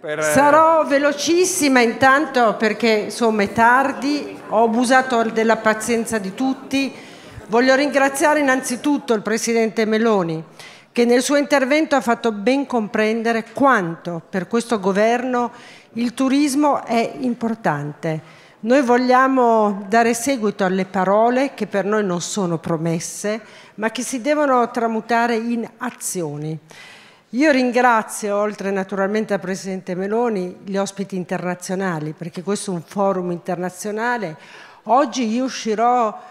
Per... Eh, Sarò velocissima intanto perché insomma è tardi, ho abusato della pazienza di tutti. Voglio ringraziare innanzitutto il Presidente Meloni che nel suo intervento ha fatto ben comprendere quanto per questo governo il turismo è importante. Noi vogliamo dare seguito alle parole che per noi non sono promesse, ma che si devono tramutare in azioni. Io ringrazio, oltre naturalmente al Presidente Meloni, gli ospiti internazionali, perché questo è un forum internazionale. Oggi io uscirò,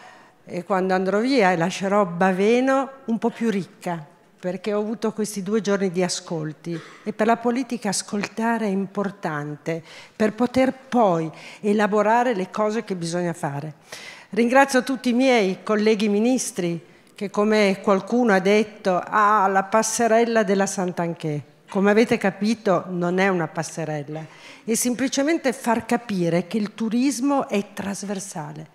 e quando andrò via, e lascerò Baveno un po' più ricca, perché ho avuto questi due giorni di ascolti. E per la politica ascoltare è importante, per poter poi elaborare le cose che bisogna fare. Ringrazio tutti i miei colleghi ministri, che come qualcuno ha detto ha la passerella della Sant'Anché. Come avete capito non è una passerella, è semplicemente far capire che il turismo è trasversale.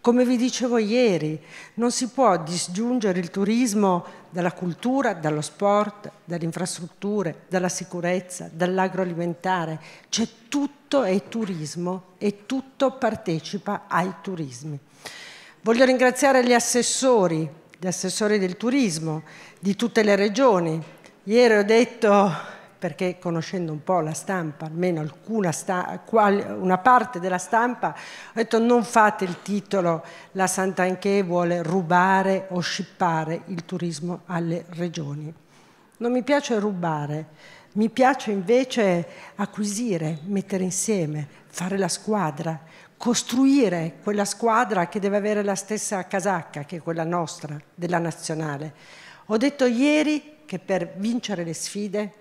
Come vi dicevo ieri, non si può disgiungere il turismo dalla cultura, dallo sport, dalle infrastrutture, dalla sicurezza, dall'agroalimentare. C'è tutto è turismo e tutto partecipa ai turismi. Voglio ringraziare gli assessori gli assessori del turismo di tutte le regioni. Ieri ho detto, perché conoscendo un po' la stampa, almeno sta una parte della stampa, ho detto non fate il titolo la Sant'Anché vuole rubare o scippare il turismo alle regioni. Non mi piace rubare, mi piace invece acquisire, mettere insieme, fare la squadra, costruire quella squadra che deve avere la stessa casacca che quella nostra, della nazionale. Ho detto ieri che per vincere le sfide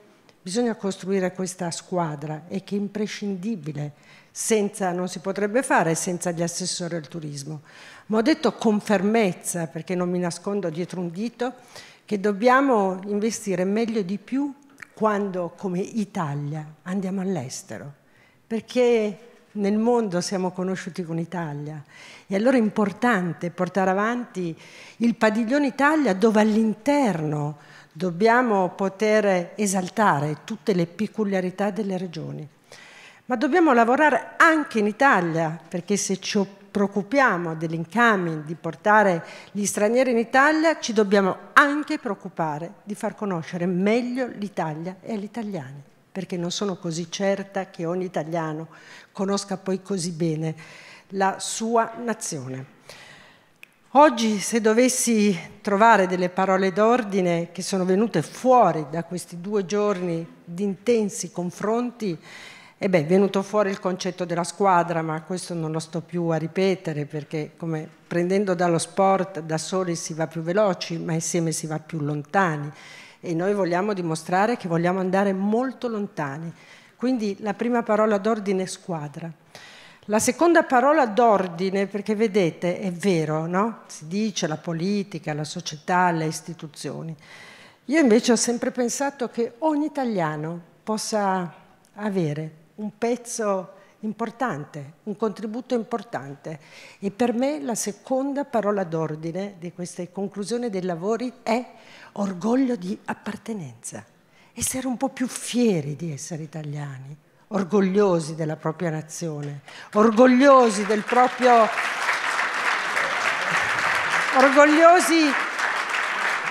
bisogna costruire questa squadra e che è imprescindibile, senza, non si potrebbe fare senza gli assessori al turismo. Ma ho detto con fermezza, perché non mi nascondo dietro un dito, che dobbiamo investire meglio di più quando come Italia andiamo all'estero, perché nel mondo siamo conosciuti con Italia e allora è importante portare avanti il padiglione Italia dove all'interno dobbiamo poter esaltare tutte le peculiarità delle regioni. Ma dobbiamo lavorare anche in Italia perché se ci preoccupiamo dell'incoming, di portare gli stranieri in Italia, ci dobbiamo anche preoccupare di far conoscere meglio l'Italia e gli italiani perché non sono così certa che ogni italiano conosca poi così bene la sua nazione. Oggi se dovessi trovare delle parole d'ordine che sono venute fuori da questi due giorni di intensi confronti, eh beh, è venuto fuori il concetto della squadra, ma questo non lo sto più a ripetere perché come prendendo dallo sport da soli si va più veloci, ma insieme si va più lontani e noi vogliamo dimostrare che vogliamo andare molto lontani. Quindi la prima parola d'ordine è squadra. La seconda parola d'ordine, perché vedete, è vero, no? Si dice la politica, la società, le istituzioni. Io invece ho sempre pensato che ogni italiano possa avere un pezzo importante, un contributo importante. E per me la seconda parola d'ordine di questa conclusione dei lavori è orgoglio di appartenenza. Essere un po' più fieri di essere italiani, orgogliosi della propria nazione, orgogliosi del proprio... orgogliosi,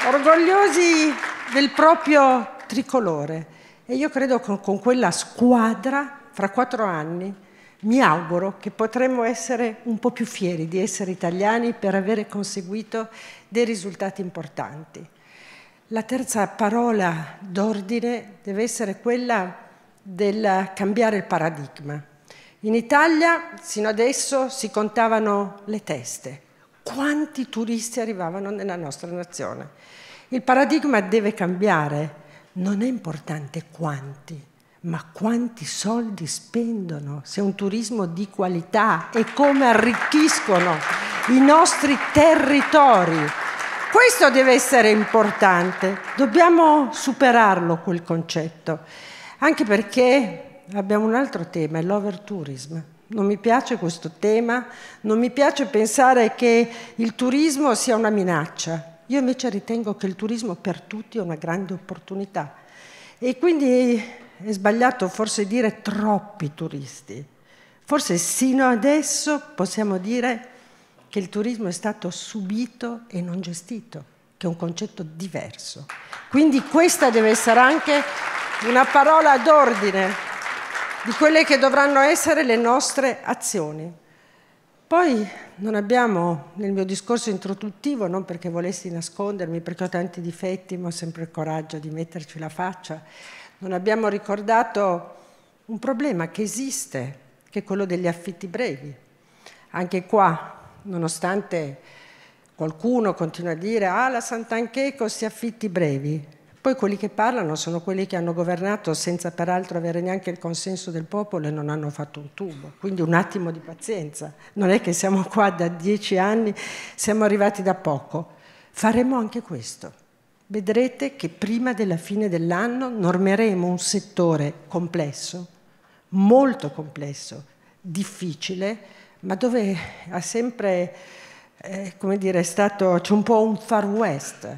orgogliosi del proprio tricolore. E io credo che con quella squadra fra quattro anni, mi auguro che potremmo essere un po' più fieri di essere italiani per avere conseguito dei risultati importanti. La terza parola d'ordine deve essere quella del cambiare il paradigma. In Italia sino adesso si contavano le teste, quanti turisti arrivavano nella nostra nazione. Il paradigma deve cambiare, non è importante quanti, ma quanti soldi spendono se è un turismo di qualità e come arricchiscono i nostri territori. Questo deve essere importante, dobbiamo superarlo quel concetto, anche perché abbiamo un altro tema, è l'overtourism. Non mi piace questo tema, non mi piace pensare che il turismo sia una minaccia. Io invece ritengo che il turismo per tutti è una grande opportunità. E quindi è sbagliato forse dire troppi turisti. Forse sino adesso possiamo dire che il turismo è stato subito e non gestito, che è un concetto diverso. Quindi questa deve essere anche una parola d'ordine di quelle che dovranno essere le nostre azioni. Poi non abbiamo nel mio discorso introduttivo, non perché volessi nascondermi, perché ho tanti difetti, ma ho sempre il coraggio di metterci la faccia, non abbiamo ricordato un problema che esiste, che è quello degli affitti brevi. Anche qua, nonostante qualcuno continua a dire ah la Sant'Anche costi affitti brevi, poi quelli che parlano sono quelli che hanno governato senza peraltro avere neanche il consenso del popolo e non hanno fatto un tubo. Quindi un attimo di pazienza. Non è che siamo qua da dieci anni, siamo arrivati da poco. Faremo anche questo vedrete che prima della fine dell'anno normeremo un settore complesso, molto complesso, difficile, ma dove ha sempre, eh, come dire, stato, c'è un po' un far west,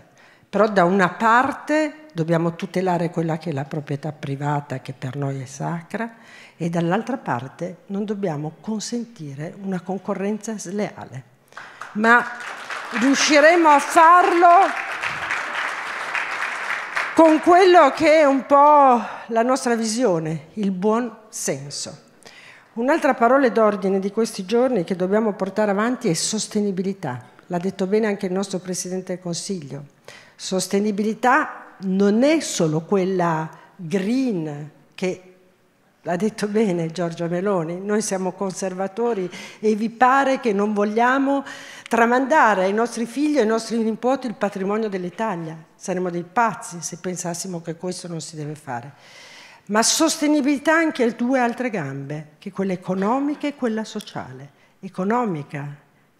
però da una parte dobbiamo tutelare quella che è la proprietà privata, che per noi è sacra, e dall'altra parte non dobbiamo consentire una concorrenza sleale. Ma riusciremo a farlo con quello che è un po' la nostra visione, il buon senso. Un'altra parola d'ordine di questi giorni che dobbiamo portare avanti è sostenibilità. L'ha detto bene anche il nostro Presidente del Consiglio. Sostenibilità non è solo quella green che L'ha detto bene Giorgio Meloni, noi siamo conservatori e vi pare che non vogliamo tramandare ai nostri figli e ai nostri nipoti il patrimonio dell'Italia. Saremmo dei pazzi se pensassimo che questo non si deve fare. Ma sostenibilità anche a due altre gambe, che quella economica e quella sociale. Economica,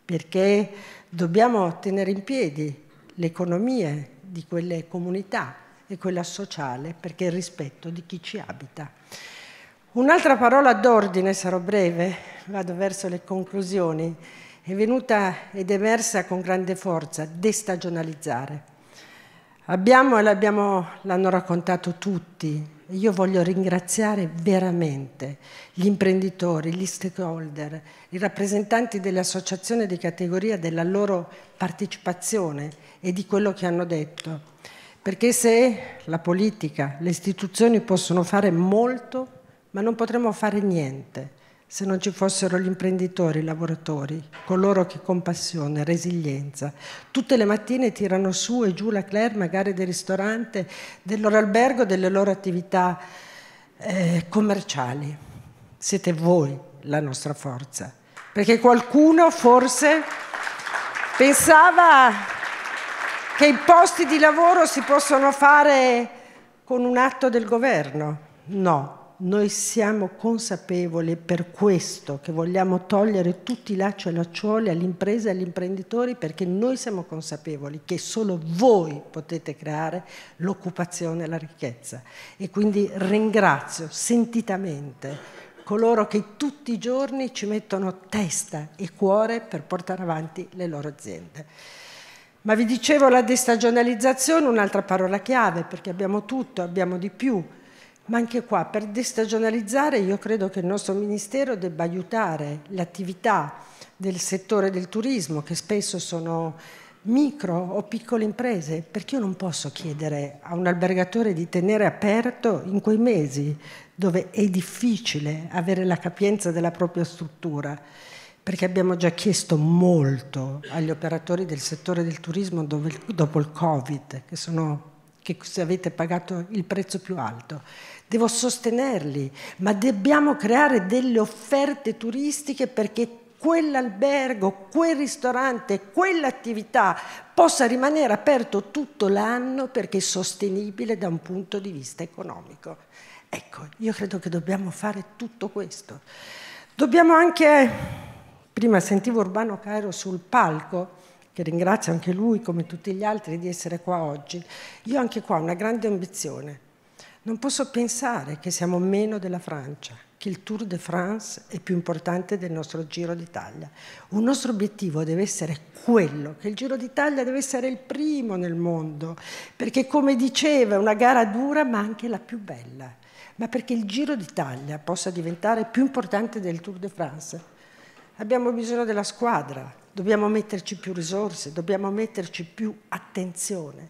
perché dobbiamo tenere in piedi le economie di quelle comunità e quella sociale, perché il rispetto di chi ci abita. Un'altra parola d'ordine, sarò breve, vado verso le conclusioni è venuta ed emersa con grande forza, destagionalizzare. Abbiamo e l'abbiamo, l'hanno raccontato tutti, io voglio ringraziare veramente gli imprenditori, gli stakeholder, i rappresentanti delle associazioni di categoria della loro partecipazione e di quello che hanno detto. Perché se la politica, le istituzioni possono fare molto, ma non potremo fare niente se non ci fossero gli imprenditori, i lavoratori, coloro che con passione, resilienza, tutte le mattine tirano su e giù la Claire magari del ristorante, del loro albergo, delle loro attività eh, commerciali. Siete voi la nostra forza, perché qualcuno forse pensava che i posti di lavoro si possono fare con un atto del governo. No, noi siamo consapevoli per questo che vogliamo togliere tutti i lacci e lacciuoli all'impresa e agli imprenditori perché noi siamo consapevoli che solo voi potete creare l'occupazione e la ricchezza. E quindi ringrazio sentitamente coloro che tutti i giorni ci mettono testa e cuore per portare avanti le loro aziende. Ma vi dicevo la destagionalizzazione, un'altra parola chiave, perché abbiamo tutto, abbiamo di più, ma anche qua, per destagionalizzare, io credo che il nostro Ministero debba aiutare l'attività del settore del turismo, che spesso sono micro o piccole imprese, perché io non posso chiedere a un albergatore di tenere aperto in quei mesi dove è difficile avere la capienza della propria struttura, perché abbiamo già chiesto molto agli operatori del settore del turismo dopo il Covid, che sono che avete pagato il prezzo più alto. Devo sostenerli, ma dobbiamo creare delle offerte turistiche perché quell'albergo, quel ristorante, quell'attività possa rimanere aperto tutto l'anno perché è sostenibile da un punto di vista economico. Ecco, io credo che dobbiamo fare tutto questo. Dobbiamo anche, prima sentivo Urbano Cairo sul palco, che ringrazio anche lui come tutti gli altri di essere qua oggi, io anche qua ho una grande ambizione. Non posso pensare che siamo meno della Francia, che il Tour de France è più importante del nostro Giro d'Italia. Un nostro obiettivo deve essere quello, che il Giro d'Italia deve essere il primo nel mondo, perché come diceva è una gara dura ma anche la più bella. Ma perché il Giro d'Italia possa diventare più importante del Tour de France, abbiamo bisogno della squadra, dobbiamo metterci più risorse, dobbiamo metterci più attenzione,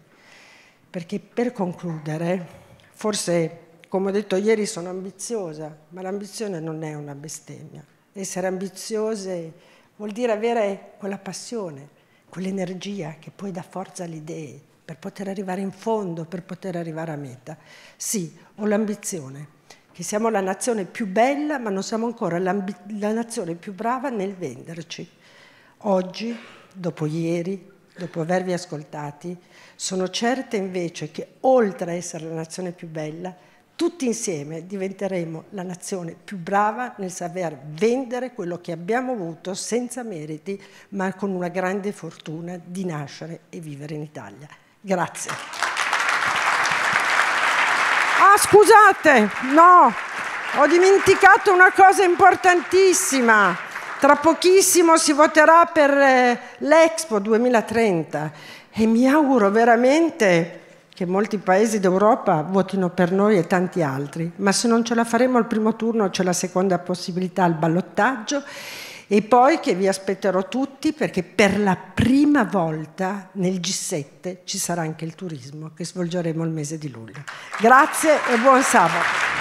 perché per concludere, forse come ho detto ieri sono ambiziosa, ma l'ambizione non è una bestemmia. Essere ambiziose vuol dire avere quella passione, quell'energia che poi dà forza alle idee per poter arrivare in fondo, per poter arrivare a meta. Sì, ho l'ambizione che siamo la nazione più bella, ma non siamo ancora la nazione più brava nel venderci. Oggi, dopo ieri, dopo avervi ascoltati, sono certa invece che oltre a essere la nazione più bella, tutti insieme diventeremo la nazione più brava nel saper vendere quello che abbiamo avuto senza meriti, ma con una grande fortuna di nascere e vivere in Italia. Grazie. Ah, scusate, no, ho dimenticato una cosa importantissima. Tra pochissimo si voterà per eh, l'Expo 2030 e mi auguro veramente che molti paesi d'Europa votino per noi e tanti altri, ma se non ce la faremo al primo turno c'è la seconda possibilità al ballottaggio e poi che vi aspetterò tutti perché per la prima volta nel G7 ci sarà anche il turismo che svolgeremo il mese di luglio. Grazie e buon sabato.